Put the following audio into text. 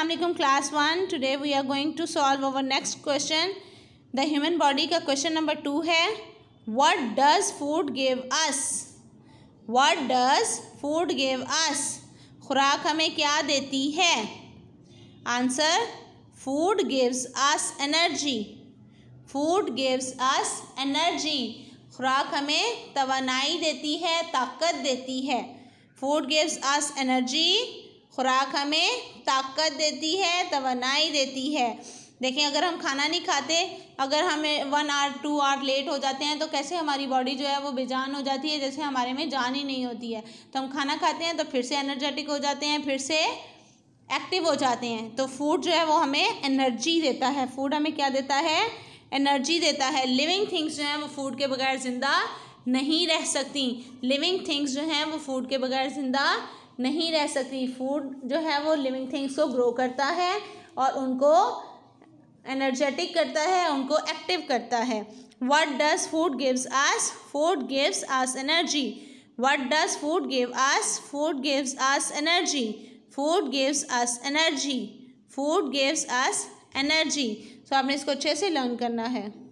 अल्लाम class one today we are going to solve our next question the human body का question number two है what does food give us what does food give us खुराक हमें क्या देती है answer food gives us energy food gives us energy खुराक हमें तोानाई देती है ताकत देती है फूड गिव्स अस एनर्जी खुराक हमें ताकत देती है तोनाई देती है देखें अगर हम खाना नहीं खाते अगर हमें one hour two hour late हो जाते हैं तो कैसे हमारी बॉडी जो है वो बेजान हो जाती है जैसे हमारे में जान ही नहीं होती है तो हम खाना खाते हैं तो फिर से एनर्जेटिक हो जाते हैं फिर से एक्टिव हो जाते हैं तो फूड जो है वो हमें एनर्जी देता है फूड हमें क्या देता है एनर्जी देता है लिविंग थिंग्स जो हैं वो फूड के बगैर ज़िंदा नहीं रह सकती लिविंग थिंग्स जो हैं वो फूड के बगैर ज़िंदा नहीं रह सकती फूड जो है वो लिविंग थिंग्स को ग्रो करता है और उनको एनर्जेटिक करता है उनको एक्टिव करता है what does food gives us food gives us energy what does food give us food gives us energy food gives us energy food gives us energy so आपने इसको अच्छे से लर्न करना है